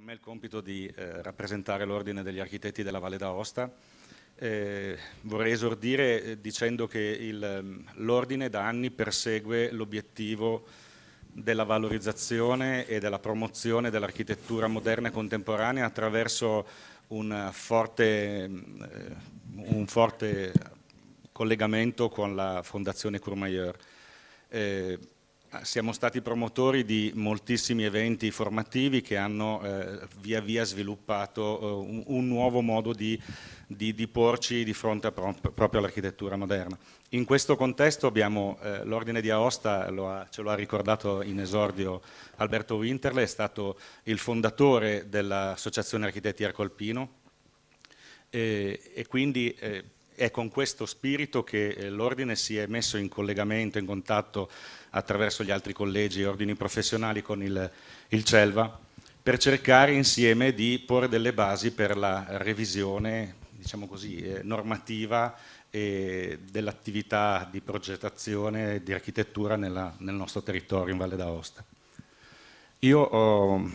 A me è il compito di eh, rappresentare l'Ordine degli Architetti della Valle d'Aosta. Eh, vorrei esordire eh, dicendo che mm, l'Ordine da anni persegue l'obiettivo della valorizzazione e della promozione dell'architettura moderna e contemporanea attraverso un forte, mm, eh, un forte collegamento con la Fondazione Courmayeur. Eh, Ah, siamo stati promotori di moltissimi eventi formativi che hanno eh, via via sviluppato eh, un, un, nuovo modo di, di, di, porci di fronte a pro, proprio all'architettura moderna. In questo contesto abbiamo eh, l'ordine di Aosta, lo ha, ce lo ha ricordato in esordio Alberto Winterle, è stato il fondatore dell'Associazione Architetti Arcolpino e, e quindi eh, è con questo spirito che eh, l'Ordine si è messo in collegamento, in contatto attraverso gli altri collegi e ordini professionali con il, il CELVA per cercare insieme di porre delle basi per la revisione diciamo così, eh, normativa dell'attività di progettazione e di architettura nella, nel nostro territorio in Valle d'Aosta. Io ho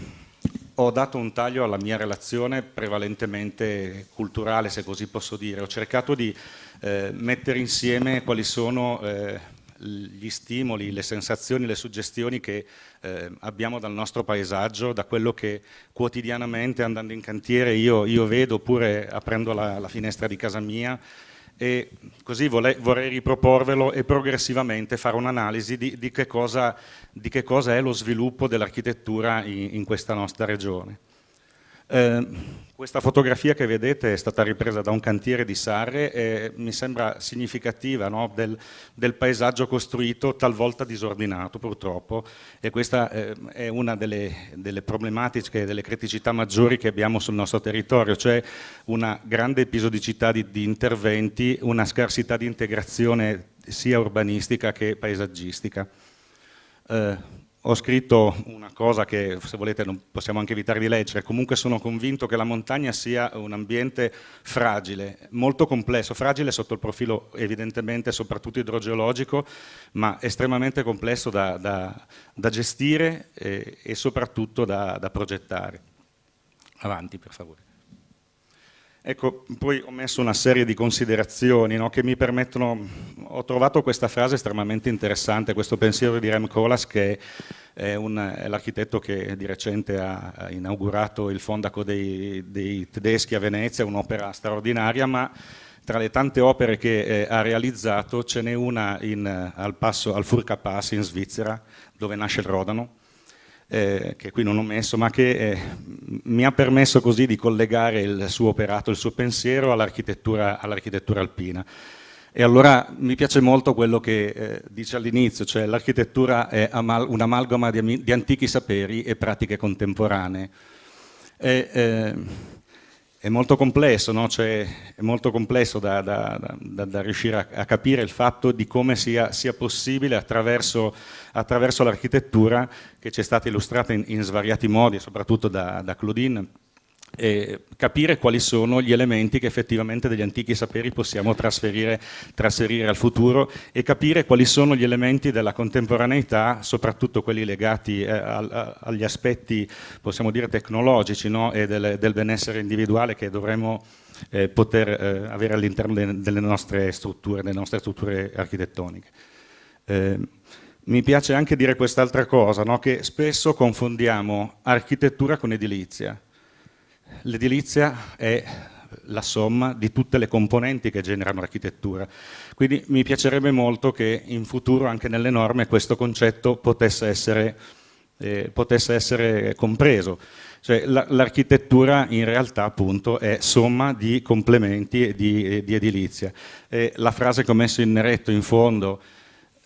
ho dato un taglio alla mia relazione prevalentemente culturale, se così posso dire. Ho cercato di eh, mettere insieme quali sono eh, gli stimoli, le sensazioni, le suggestioni che eh, abbiamo dal nostro paesaggio, da quello che quotidianamente andando in cantiere io, io vedo oppure aprendo la, la finestra di casa mia e così vorrei, riproporvelo e progressivamente fare un'analisi di, di, di, che cosa è lo sviluppo dell'architettura in, in questa nostra regione. Ehm, questa fotografia che vedete è stata ripresa da un cantiere di Sarre e mi sembra significativa no? del, del, paesaggio costruito talvolta disordinato purtroppo e questa eh, è una delle, delle, problematiche, delle criticità maggiori che abbiamo sul nostro territorio, cioè una grande episodicità di, di interventi, una scarsità di integrazione sia urbanistica che paesaggistica. Eh, ho scritto una cosa che se volete non possiamo anche evitare di leggere, comunque sono convinto che la montagna sia un ambiente fragile, molto complesso, fragile sotto il profilo evidentemente soprattutto idrogeologico, ma estremamente complesso da, da, da gestire e, eh, e, soprattutto da, da progettare. Avanti per favore. Ecco, poi ho messo una serie di considerazioni no, che mi permettono, ho trovato questa frase estremamente interessante, questo pensiero di Rem Koolhaas che è, è l'architetto che di recente ha inaugurato il Fondaco dei, dei tedeschi a Venezia, un'opera straordinaria, ma tra le tante opere che eh, ha realizzato ce n'è una in, al, passo, al Furca Pass in Svizzera, dove nasce il Rodano, eh, che qui non ho messo, ma che eh, mi ha permesso così di collegare il suo operato, il suo pensiero all'architettura all alpina. E allora mi piace molto quello che eh, dice all'inizio, cioè l'architettura è un'amalgama di, di, antichi saperi e pratiche contemporanee. E, eh, è molto complesso, no? cioè, è molto complesso da, da, da, da riuscire a, a, capire il fatto di come sia, sia possibile attraverso, attraverso l'architettura che ci è stata illustrata in, in svariati modi, soprattutto da, Claudine eh, capire quali sono gli elementi che effettivamente degli antichi saperi possiamo trasferire, trasferire, al futuro e capire quali sono gli elementi della contemporaneità, soprattutto quelli legati eh, al, agli aspetti, possiamo dire, tecnologici no? e del, del, benessere individuale che dovremmo eh, poter eh, avere all'interno de, delle nostre strutture, delle nostre strutture architettoniche. Ehm, mi piace anche dire quest'altra cosa, no? che spesso confondiamo architettura con edilizia. L'edilizia è la somma di tutte le componenti che generano l'architettura. Quindi mi piacerebbe molto che in futuro anche nelle norme questo concetto potesse essere, eh, potesse essere compreso. Cioè, l'architettura in realtà appunto è somma di complementi e di, di edilizia. E la frase che ho messo in neretto in fondo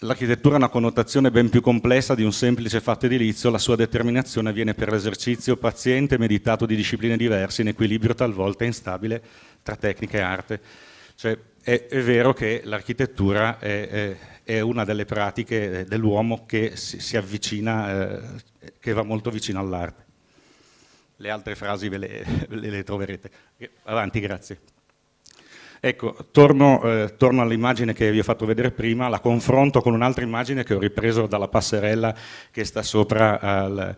L'architettura ha una connotazione ben più complessa di un semplice fatto edilizio, la sua determinazione avviene per l'esercizio paziente e meditato di discipline diverse, in equilibrio talvolta instabile tra tecnica e arte. Cioè, è, è, vero che l'architettura è, è, è, una delle pratiche dell'uomo che si, si avvicina, eh, che va molto vicino all'arte. Le altre frasi ve le, ve le troverete. Avanti, grazie. Ecco, torno, eh, torno all'immagine che vi ho fatto vedere prima, la confronto con un'altra immagine che ho ripreso dalla passerella che sta sopra, al,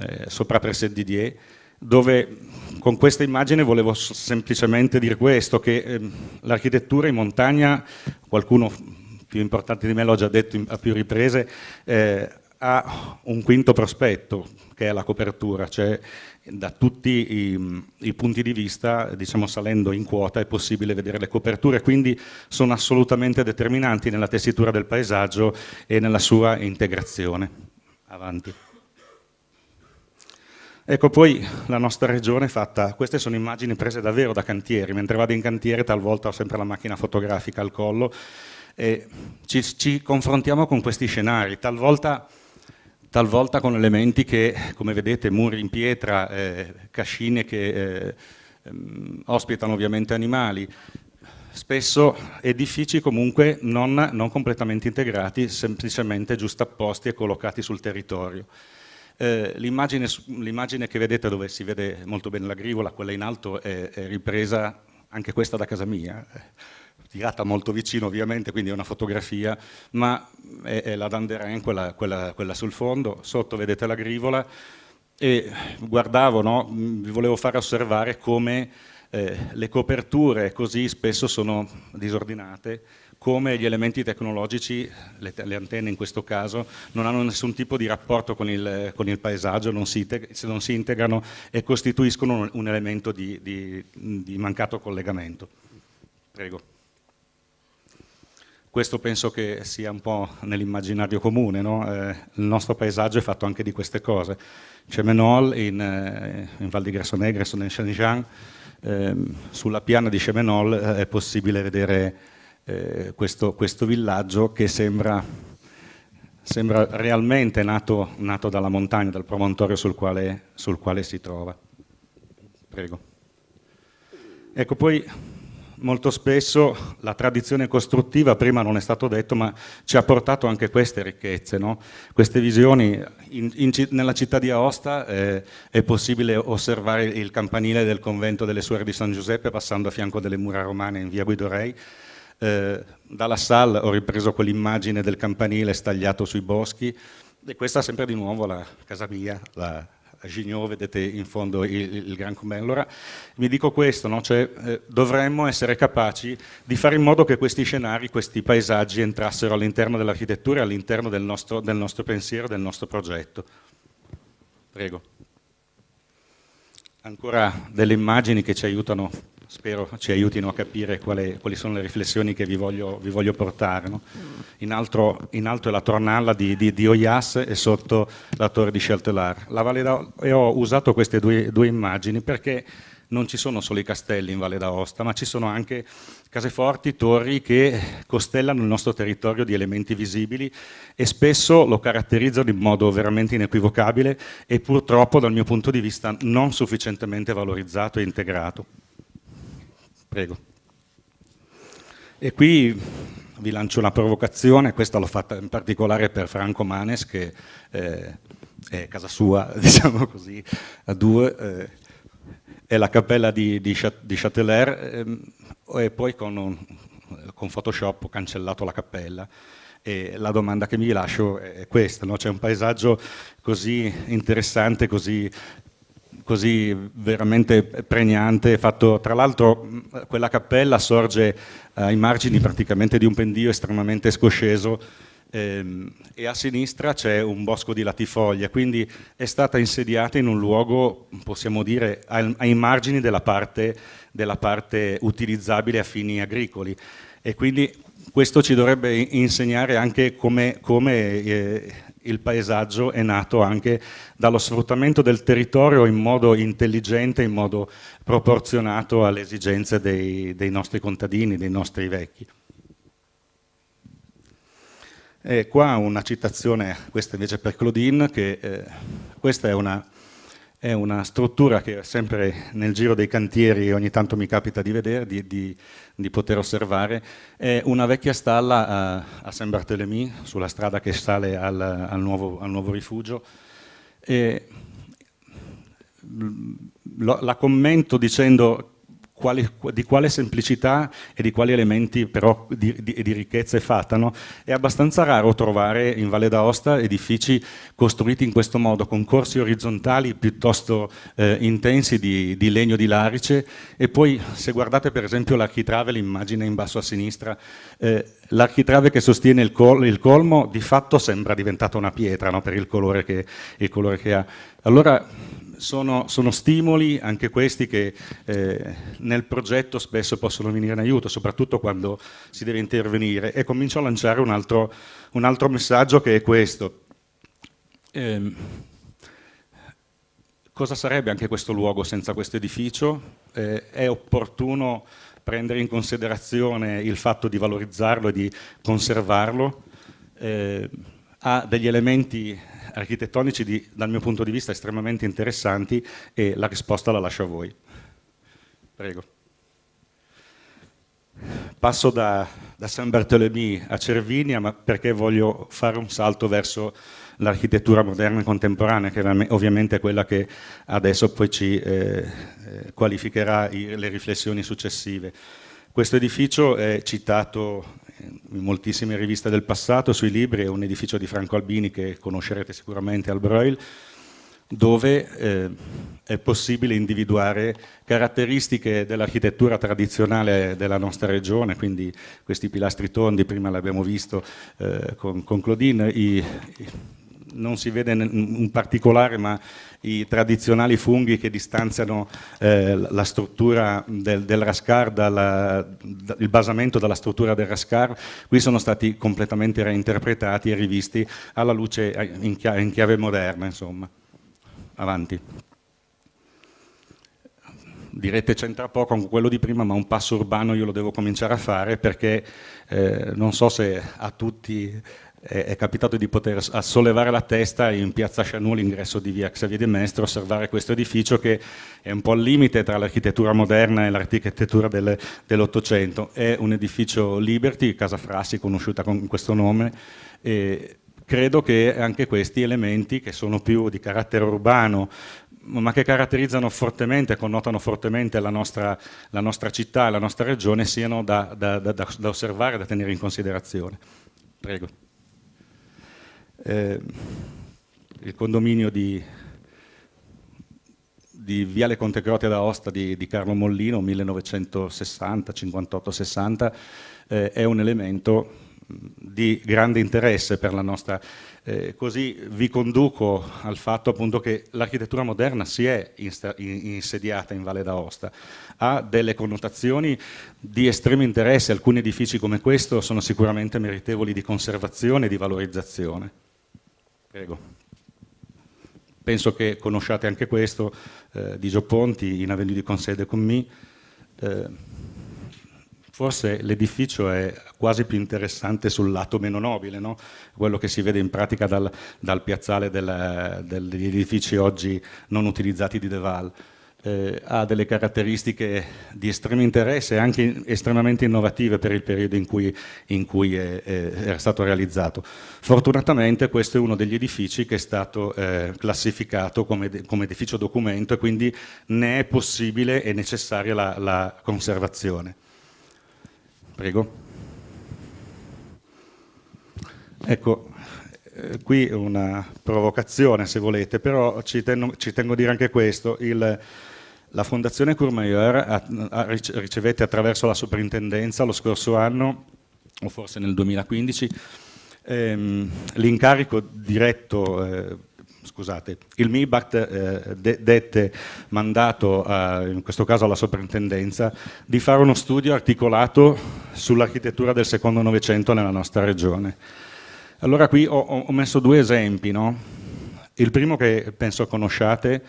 eh, sopra Preset Didier, dove con questa immagine volevo semplicemente dire questo, che eh, l'architettura in montagna, qualcuno più importante di me l'ho già detto in, a più riprese, eh, ha un quinto prospetto, che è la copertura, cioè da tutti i, i, punti di vista, diciamo salendo in quota, è possibile vedere le coperture, quindi sono assolutamente determinanti nella tessitura del paesaggio e nella sua integrazione. Avanti. Ecco poi la nostra regione fatta, queste sono immagini prese davvero da cantieri, mentre vado in cantiere talvolta ho sempre la macchina fotografica al collo e ci, ci confrontiamo con questi scenari, talvolta talvolta con elementi che, come vedete, muri in pietra, eh, cascine che eh, mm, ospitano ovviamente animali, spesso edifici comunque non, non completamente integrati, semplicemente giustapposti e collocati sul territorio. Eh, l'immagine, che vedete dove si vede molto bene l'agricola, quella in alto, è, è, ripresa anche questa da casa mia tirata molto vicino ovviamente, quindi è una fotografia, ma è, è la Danderen, quella, quella, quella sul fondo, sotto vedete la grivola, e guardavo, no? Mm, vi volevo far osservare come eh, le coperture così spesso sono disordinate, come gli elementi tecnologici, le, le, antenne in questo caso, non hanno nessun tipo di rapporto con il, con il paesaggio, non si, non si, integrano e costituiscono un, elemento di, di, di mancato collegamento. Prego. Questo penso che sia un po' nell'immaginario comune, no? eh, il nostro paesaggio è fatto anche di queste cose. Cemenol in, eh, in Val di Grasso Grassonegra, sono in Shenzhen, ehm, sulla piana di Chemenol eh, è possibile vedere eh, questo, questo, villaggio che sembra, sembra realmente nato, nato, dalla montagna, dal promontorio sul quale, sul quale si trova. Prego. Ecco, poi molto spesso la tradizione costruttiva, prima non è stato detto, ma ci ha portato anche queste ricchezze, no? queste visioni. In, in, nella città di Aosta eh, è possibile osservare il campanile del convento delle Suore di San Giuseppe passando a fianco delle mura romane in via Guidorei. Eh, dalla Salle ho ripreso quell'immagine del campanile stagliato sui boschi e questa è sempre di nuovo la casa mia, la, a Gignot vedete in fondo il, il Gran Comè. Allora mi dico questo, no? cioè, eh, dovremmo essere capaci di fare in modo che questi scenari, questi paesaggi entrassero all'interno dell'architettura e all'interno del del nostro pensiero, del nostro progetto. Prego. Ancora delle immagini che ci aiutano spero ci aiutino a capire quali, quali sono le riflessioni che vi voglio, vi voglio portare. No? Mm. In, alto, in, alto, è la tornalla di, di, di Oias e sotto la torre di Cheltelar. e ho usato queste due, due immagini perché non ci sono solo i castelli in Valle d'Aosta, ma ci sono anche caseforti, torri che costellano il nostro territorio di elementi visibili e spesso lo caratterizzano in modo veramente inequivocabile e purtroppo dal mio punto di vista non sufficientemente valorizzato e integrato. Prego. E qui vi lancio una provocazione, questa l'ho fatta in particolare per Franco Manes, che eh, è casa sua, diciamo così, a due, eh, è la cappella di, di, di Châteler, eh, e poi con, un, con, Photoshop ho cancellato la cappella. E la domanda che mi lascio è questa, no? c'è un paesaggio così interessante, così così veramente pregnante, fatto tra l'altro quella cappella sorge eh, ai margini praticamente di un pendio estremamente scosceso ehm, e a sinistra c'è un bosco di latifoglie, quindi è stata insediata in un luogo, possiamo dire, ai, ai margini della parte, della parte utilizzabile a fini agricoli e quindi questo ci dovrebbe insegnare anche come, come eh, il paesaggio è nato anche dallo sfruttamento del territorio in modo intelligente, in modo proporzionato alle esigenze dei, dei nostri contadini, dei nostri vecchi. E qua una citazione, questa invece per Claudine, che eh, questa è una è una struttura che sempre nel giro dei cantieri ogni tanto mi capita di vedere, di, di, di poter osservare. È una vecchia stalla a, eh, a Saint Barthélemy, sulla strada che sale al, al, nuovo, al nuovo, rifugio. E, la commento dicendo quali, di quale semplicità e di quali elementi però di, di, di ricchezza è fatta. No? È abbastanza raro trovare in Valle d'Aosta edifici costruiti in questo modo, con corsi orizzontali piuttosto eh, intensi di, di, legno di larice e poi se guardate per esempio l'architrave, l'immagine in basso a sinistra, eh, l'architrave che sostiene il, col, il, colmo di fatto sembra diventata una pietra no? per il colore, che, il colore che ha. Allora sono, sono, stimoli anche questi che eh, nel progetto spesso possono venire in aiuto, soprattutto quando si deve intervenire. E comincio a lanciare un altro, un altro messaggio che è questo. Eh, cosa sarebbe anche questo luogo senza questo edificio? Eh, è opportuno prendere in considerazione il fatto di valorizzarlo e di conservarlo? Eh, ha degli elementi architettonici di, dal mio punto di vista estremamente interessanti e la risposta la lascio a voi. Prego. Passo da, da San Bartolomì a Cervinia ma perché voglio fare un salto verso l'architettura moderna e contemporanea, che è ovviamente è quella che adesso poi ci eh, eh qualificherà i, le riflessioni successive. Questo edificio è citato eh, in moltissime riviste del passato, sui libri, è un edificio di Franco Albini che conoscerete sicuramente al Breuil, dove eh, è possibile individuare caratteristiche dell'architettura tradizionale della nostra regione, quindi questi pilastri tondi, prima l'abbiamo visto eh, con, con, Claudine, i, i, non si vede un particolare ma i tradizionali funghi che distanziano eh, la struttura del, del rascar, dalla, il basamento dalla struttura del rascar, qui sono stati completamente reinterpretati e rivisti alla luce eh, in chiave, in chiave moderna. Insomma. Avanti. Direte c'entra poco con quello di prima, ma un passo urbano io lo devo cominciare a fare perché eh, non so se a tutti è, capitato di poter sollevare la testa in piazza Chanou all'ingresso di via Xavier de Mestre, osservare questo edificio che è un po' al limite tra l'architettura moderna e l'architettura dell'Ottocento. È un edificio Liberty, Casa Frassi, conosciuta con questo nome, e credo che anche questi elementi che sono più di carattere urbano ma che caratterizzano fortemente, connotano fortemente la nostra, la nostra città, la nostra regione, siano da, da, da, da osservare, da tenere in considerazione. Prego eh, il condominio di, di Viale Contecrote d'Aosta di, di Carlo Mollino, 1960-58-60, eh, è un elemento mm, di grande interesse per la nostra. Eh, così vi conduco al fatto appunto che l'architettura moderna si è insediata in Valle d'Aosta, ha delle connotazioni di estremo interesse, alcuni edifici come questo sono sicuramente meritevoli di conservazione e di valorizzazione. Prego. Penso che conosciate anche questo, eh, di Gioponti in Avenue di Consede con me. Eh, forse l'edificio è quasi più interessante sul lato meno nobile, no? quello che si vede in pratica dal, dal piazzale del, degli edifici oggi non utilizzati di De Val eh, ha delle caratteristiche di estremo interesse e anche estremamente innovative per il periodo in cui, in cui è, è, era stato realizzato. Fortunatamente questo è uno degli edifici che è stato eh, classificato come, come, edificio documento e quindi ne è possibile e necessaria la, la conservazione. Prego. Ecco, eh, qui una provocazione se volete, però ci tengo, ci tengo a dire anche questo, il, la Fondazione Courmayeur ricevette attraverso la soprintendenza lo scorso anno, o forse nel 2015, ehm, l'incarico diretto, eh, scusate, il MIBACT eh, de dette mandato, a, in questo caso alla soprintendenza, di fare uno studio articolato sull'architettura del secondo novecento nella nostra regione. Allora qui ho, ho messo due esempi, no? il primo che penso conosciate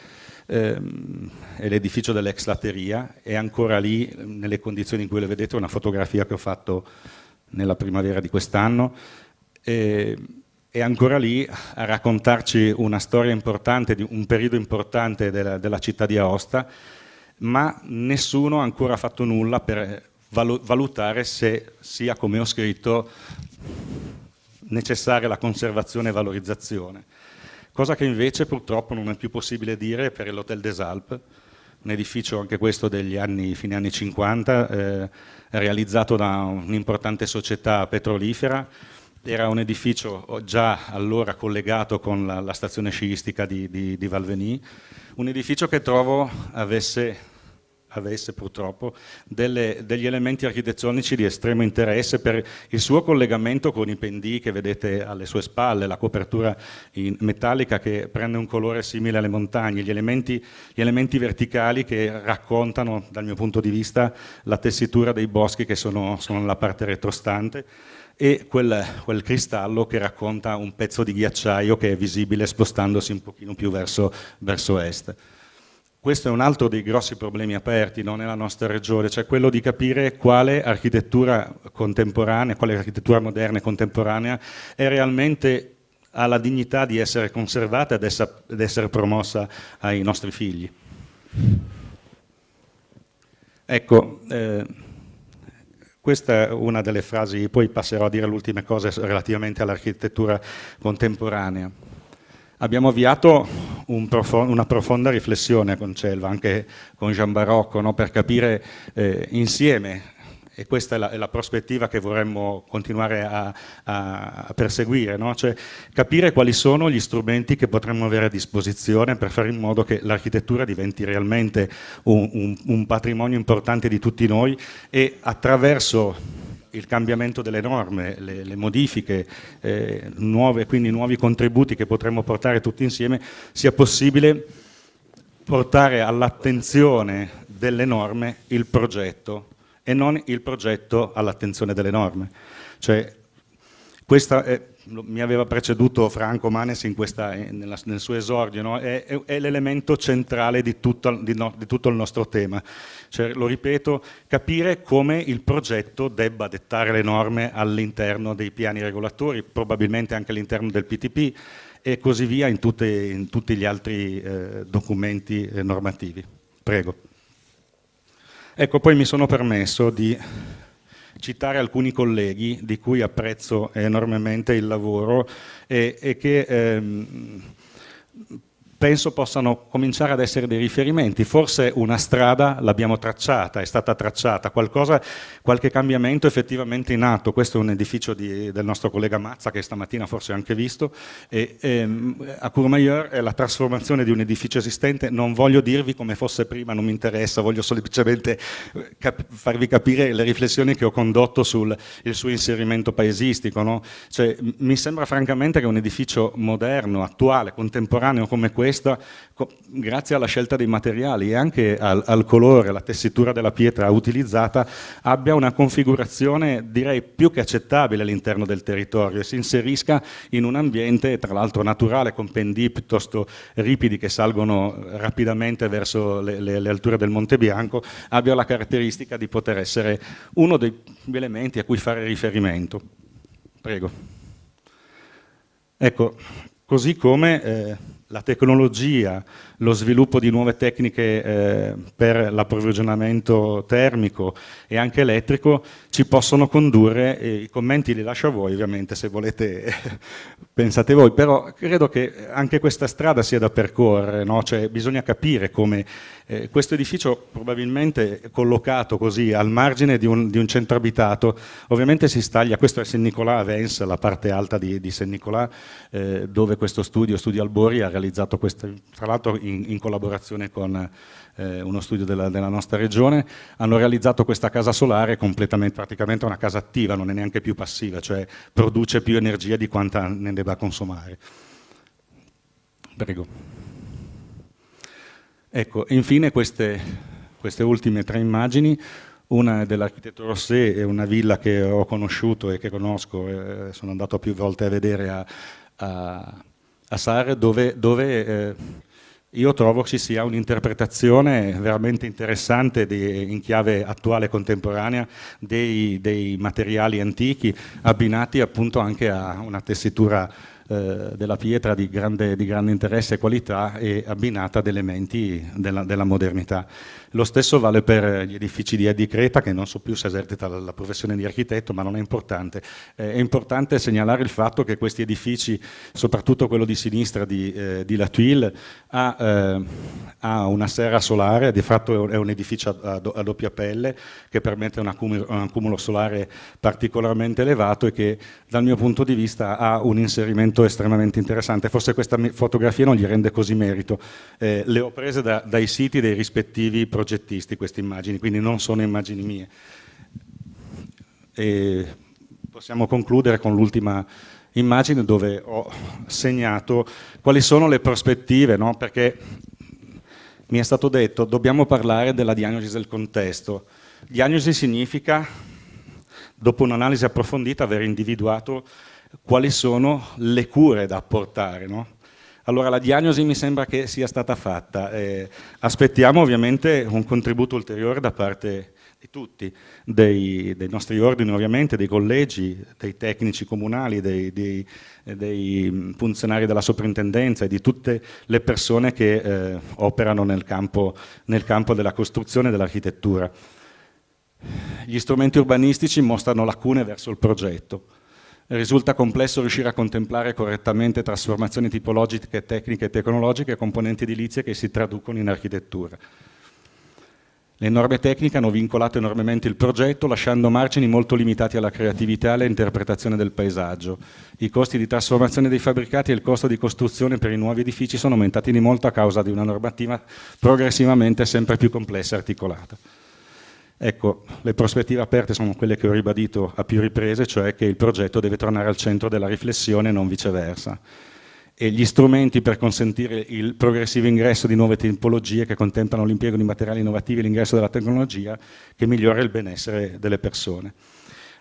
ehm, è l'edificio dell'ex lateria, è ancora lì nelle condizioni in cui le vedete, una fotografia che ho fatto nella primavera di quest'anno, è ancora lì a raccontarci una storia importante, un periodo importante della, della città di Aosta, ma nessuno ha ancora fatto nulla per valutare se sia, come ho scritto, necessaria la conservazione e valorizzazione, cosa che invece purtroppo non è più possibile dire per l'Hotel des Alpes, un edificio anche questo degli anni, fine anni 50, eh, realizzato da un'importante società petrolifera, era un edificio già allora collegato con la, la stazione sciistica di, di, di Valvenie, un edificio che trovo avesse avesse purtroppo delle, degli elementi architettonici di estremo interesse per il suo collegamento con i pendii che vedete alle sue spalle, la copertura metallica che prende un colore simile alle montagne, gli elementi, gli elementi, verticali che raccontano dal mio punto di vista la tessitura dei boschi che sono, sono nella parte retrostante e quel, quel, cristallo che racconta un pezzo di ghiacciaio che è visibile spostandosi un pochino più verso, verso est questo è un altro dei grossi problemi aperti no, nella nostra regione, cioè quello di capire quale architettura contemporanea, quale architettura moderna e contemporanea è realmente ha la dignità di essere conservata ed essere, ed essere promossa ai nostri figli. Ecco, eh, questa è una delle frasi, poi passerò a dire le ultime cose relativamente all'architettura contemporanea. Abbiamo avviato un profond una profonda riflessione con Celva, anche con Jean Barocco, no? per capire eh, insieme e questa è la, è la, prospettiva che vorremmo continuare a, a perseguire, no? cioè capire quali sono gli strumenti che potremmo avere a disposizione per fare in modo che l'architettura diventi realmente un, un, un patrimonio importante di tutti noi e attraverso il cambiamento delle norme, le, le modifiche eh, nuove, quindi nuovi contributi che potremmo portare tutti insieme, sia possibile portare all'attenzione delle norme il progetto e non il progetto all'attenzione delle norme. Cioè, questa è, mi aveva preceduto Franco Manes questa, eh, nella, nel suo esordio, no? è, è, è l'elemento centrale di tutto, di, no, di tutto, il nostro tema. Cioè, lo ripeto, capire come il progetto debba dettare le norme all'interno dei piani regolatori, probabilmente anche all'interno del PTP e così via in, tutte, in tutti gli altri eh, documenti eh, normativi. Prego. Ecco, poi mi sono permesso di citare alcuni colleghi di cui apprezzo enormemente il lavoro e, e che ehm, penso possano cominciare ad essere dei riferimenti. Forse una strada l'abbiamo tracciata, è stata tracciata, qualcosa, qualche cambiamento effettivamente in atto. Questo è un edificio di, del nostro collega Mazza che stamattina forse ha anche visto. E, e, ehm, a Courmayeur è la trasformazione di un edificio esistente. Non voglio dirvi come fosse prima, non mi interessa, voglio semplicemente eh, cap farvi capire le riflessioni che ho condotto sul suo inserimento paesistico. No? Cioè, mi sembra francamente che un edificio moderno, attuale, contemporaneo come questo questa, grazie alla scelta dei materiali e anche al, al colore, alla tessitura della pietra utilizzata, abbia una configurazione direi più che accettabile all'interno del territorio e si inserisca in un ambiente tra l'altro naturale, con pendii piuttosto ripidi che salgono rapidamente verso le, le, le alture del Monte Bianco, abbia la caratteristica di poter essere uno degli elementi a cui fare riferimento. Prego. Ecco, così come eh, la tecnologia, lo sviluppo di nuove tecniche eh, per l'approvvigionamento termico e anche elettrico ci possono condurre, i commenti li lascio a voi ovviamente se volete pensate voi, però credo che anche questa strada sia da percorrere, no? cioè, bisogna capire come eh, questo edificio probabilmente collocato così al margine di un, di un centro abitato, ovviamente si staglia, questo è San Nicolà a Vence, la parte alta di, di San Nicolà, eh, dove questo studio, Studio Albori, ha realizzato questo, tra l'altro in in, in collaborazione con eh, uno studio della, della, nostra regione, hanno realizzato questa casa solare completamente, praticamente una casa attiva, non è neanche più passiva, cioè produce più energia di quanta ne debba consumare. Prego. Ecco, infine queste, queste ultime tre immagini una è dell'architetto Rossé, è una villa che ho conosciuto e che conosco, eh, sono andato più volte a vedere a, a, a Sar, dove, dove eh, io trovo ci sia un'interpretazione veramente interessante di, in chiave attuale e contemporanea dei, dei, materiali antichi abbinati appunto anche a una tessitura eh, della pietra di grande, di grande, interesse e qualità e abbinata ad elementi della, della, modernità. Lo stesso vale per gli edifici di, di Creta, che non so più se esercita la, la professione di architetto, ma non è importante. Eh, è importante segnalare il fatto che questi edifici, soprattutto quello di sinistra di, eh, di La Tuile, ha, eh, ha, una serra solare, di fatto è un edificio a, do, a doppia pelle, che permette un accumulo, un accumulo solare particolarmente elevato e che dal mio punto di vista ha un inserimento foto estremamente interessante, forse questa fotografia non gli rende così merito. Eh, le ho prese da, dai siti dei rispettivi progettisti queste immagini, quindi non sono immagini mie. E possiamo concludere con l'ultima immagine dove ho segnato quali sono le prospettive, no? perché mi è stato detto dobbiamo parlare della diagnosi del contesto. Diagnosi significa, dopo un'analisi approfondita, aver individuato quali sono le cure da apportare. No? Allora la diagnosi mi sembra che sia stata fatta, eh, aspettiamo ovviamente un contributo ulteriore da parte di tutti, dei, dei, nostri ordini ovviamente, dei collegi, dei tecnici comunali, dei, dei, eh, dei funzionari della soprintendenza e di tutte le persone che eh, operano nel campo, nel campo della costruzione e dell'architettura. Gli strumenti urbanistici mostrano lacune verso il progetto, risulta complesso riuscire a contemplare correttamente trasformazioni tipologiche, tecniche e tecnologiche e componenti edilizie che si traducono in architettura. Le norme tecniche hanno vincolato enormemente il progetto, lasciando margini molto limitati alla creatività e all'interpretazione del paesaggio. I costi di trasformazione dei fabbricati e il costo di costruzione per i nuovi edifici sono aumentati di molto a causa di una normativa progressivamente sempre più complessa e articolata. Ecco, le prospettive aperte sono quelle che ho ribadito a più riprese, cioè che il progetto deve tornare al centro della riflessione e non viceversa. E gli strumenti per consentire il progressivo ingresso di nuove tipologie che contemplano l'impiego di materiali innovativi e l'ingresso della tecnologia che migliora il benessere delle persone.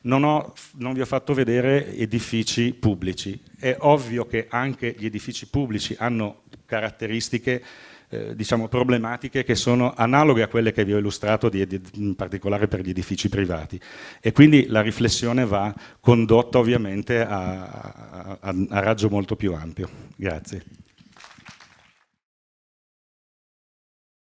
Non, ho, non, vi ho fatto vedere edifici pubblici. È ovvio che anche gli edifici pubblici hanno caratteristiche eh, diciamo, problematiche che sono analoghe a quelle che vi ho illustrato, di, di, in particolare per gli edifici privati. E quindi la riflessione va condotta ovviamente a, a, a raggio molto più ampio. Grazie.